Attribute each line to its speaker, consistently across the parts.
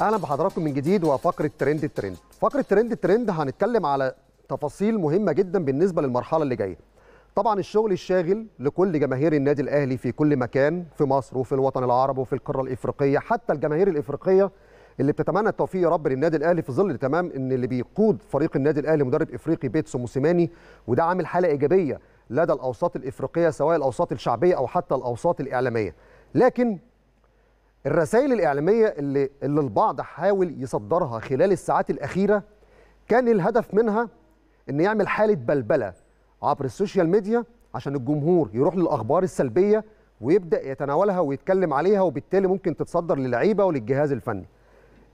Speaker 1: اهلا بحضراتكم من جديد وفقره ترند الترند فقره ترند الترند هنتكلم على تفاصيل مهمه جدا بالنسبه للمرحله اللي جايه طبعا الشغل الشاغل لكل جماهير النادي الاهلي في كل مكان في مصر وفي الوطن العربي وفي القاره الافريقيه حتى الجماهير الافريقيه اللي بتتمنى التوفيق يا رب للنادي الاهلي في ظل تمام ان اللي بيقود فريق النادي الاهلي مدرب افريقي بيتسو موسيماني وده عامل حاله ايجابيه لدى الاوساط الافريقيه سواء الاوساط الشعبيه او حتى الاوساط الاعلاميه لكن الرسائل الإعلامية اللي, اللي البعض حاول يصدرها خلال الساعات الأخيرة كان الهدف منها إن يعمل حالة بلبلة عبر السوشيال ميديا عشان الجمهور يروح للأخبار السلبية ويبدأ يتناولها ويتكلم عليها وبالتالي ممكن تتصدر للعيبة وللجهاز الفني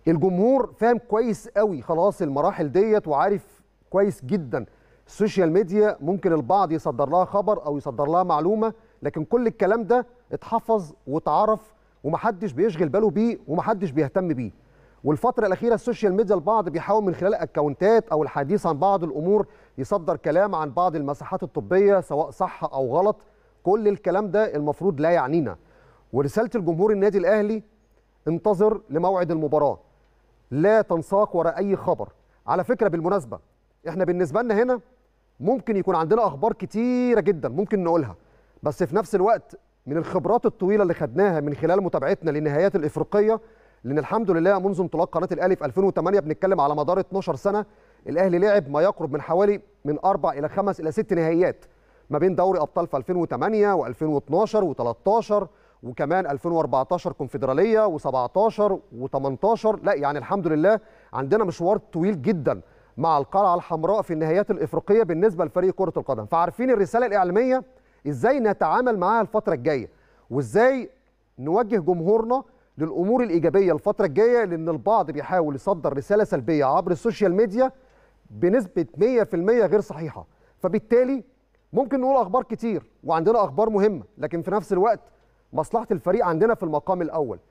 Speaker 1: الجمهور فاهم كويس قوي خلاص المراحل ديت وعارف كويس جدا السوشيال ميديا ممكن البعض يصدر لها خبر او يصدر لها معلومه لكن كل الكلام ده اتحفظ واتعرف ومحدش بيشغل باله بيه ومحدش بيهتم بيه والفترة الأخيرة السوشيال ميديا البعض بيحاول من خلال أكونتات أو الحديث عن بعض الأمور يصدر كلام عن بعض المساحات الطبية سواء صح أو غلط كل الكلام ده المفروض لا يعنينا ورسالة الجمهور النادي الأهلي انتظر لموعد المباراة لا تنساق وراء أي خبر على فكرة بالمناسبة احنا بالنسبة لنا هنا ممكن يكون عندنا أخبار كتيرة جدا ممكن نقولها بس في نفس الوقت من الخبرات الطويله اللي خدناها من خلال متابعتنا للنهايات الافريقيه لان الحمد لله منذ انطلاق قناه الاهلي في 2008 بنتكلم على مدار 12 سنه الاهلي لعب ما يقرب من حوالي من اربع الى خمس الى ست نهائيات ما بين دوري ابطال في 2008 و2012 و13 وكمان 2014 كونفدراليه و17 و18 لا يعني الحمد لله عندنا مشوار طويل جدا مع القلعه الحمراء في النهائيات الافريقيه بالنسبه لفريق كره القدم فعارفين الرساله الاعلاميه ازاي نتعامل معاها الفتره الجايه وازاي نوجه جمهورنا للامور الايجابيه الفتره الجايه لان البعض بيحاول يصدر رساله سلبيه عبر السوشيال ميديا بنسبه 100% غير صحيحه فبالتالي ممكن نقول اخبار كتير وعندنا اخبار مهمه لكن في نفس الوقت مصلحه الفريق عندنا في المقام الاول